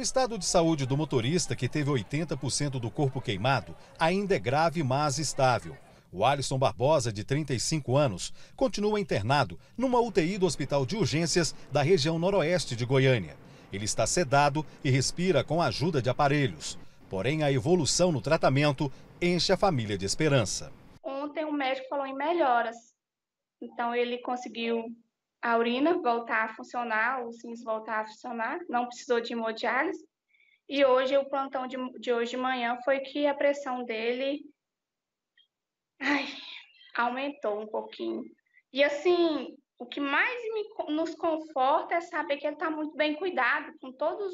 O estado de saúde do motorista, que teve 80% do corpo queimado, ainda é grave, mas estável. O Alisson Barbosa, de 35 anos, continua internado numa UTI do Hospital de Urgências da região noroeste de Goiânia. Ele está sedado e respira com a ajuda de aparelhos. Porém, a evolução no tratamento enche a família de esperança. Ontem o médico falou em melhoras. Então ele conseguiu a urina voltar a funcionar, o rins voltar a funcionar, não precisou de hemodiálise. E hoje, o plantão de, de hoje de manhã foi que a pressão dele ai, aumentou um pouquinho. E assim, o que mais me, nos conforta é saber que ele está muito bem cuidado com todos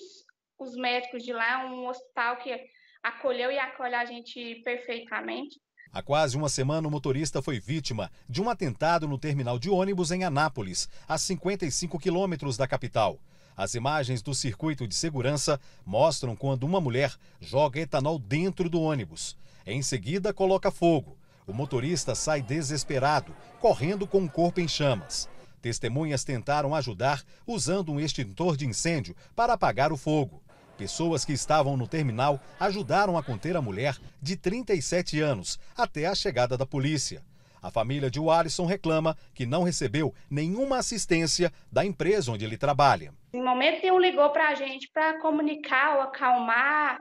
os médicos de lá, um hospital que acolheu e acolhe a gente perfeitamente. Há quase uma semana, o motorista foi vítima de um atentado no terminal de ônibus em Anápolis, a 55 quilômetros da capital. As imagens do circuito de segurança mostram quando uma mulher joga etanol dentro do ônibus. Em seguida, coloca fogo. O motorista sai desesperado, correndo com o corpo em chamas. Testemunhas tentaram ajudar usando um extintor de incêndio para apagar o fogo. Pessoas que estavam no terminal ajudaram a conter a mulher de 37 anos até a chegada da polícia. A família de Alisson reclama que não recebeu nenhuma assistência da empresa onde ele trabalha. Em momento nenhum ligou para a gente para comunicar ou acalmar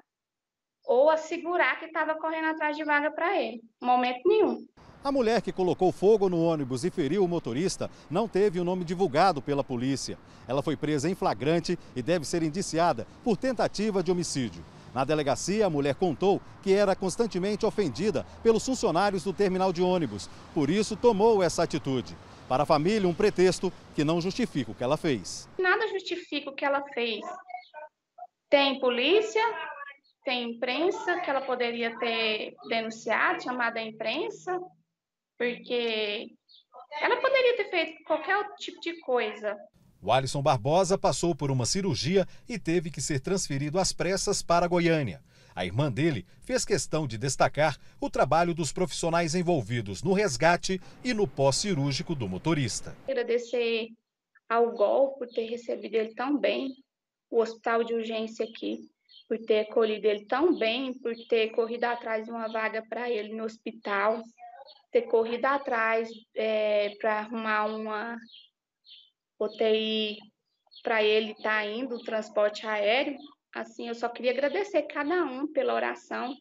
ou assegurar que estava correndo atrás de vaga para ele. Momento nenhum. A mulher que colocou fogo no ônibus e feriu o motorista não teve o nome divulgado pela polícia. Ela foi presa em flagrante e deve ser indiciada por tentativa de homicídio. Na delegacia, a mulher contou que era constantemente ofendida pelos funcionários do terminal de ônibus, por isso tomou essa atitude. Para a família, um pretexto que não justifica o que ela fez. Nada justifica o que ela fez. Tem polícia, tem imprensa que ela poderia ter denunciado, chamado a imprensa, porque ela poderia ter feito qualquer outro tipo de coisa. O Alisson Barbosa passou por uma cirurgia e teve que ser transferido às pressas para Goiânia. A irmã dele fez questão de destacar o trabalho dos profissionais envolvidos no resgate e no pós-cirúrgico do motorista. Agradecer ao GOL por ter recebido ele tão bem, o hospital de urgência aqui por ter acolhido ele tão bem, por ter corrido atrás de uma vaga para ele no hospital ter corrido atrás é, para arrumar uma UTI para ele estar tá indo, o transporte aéreo. Assim, eu só queria agradecer cada um pela oração,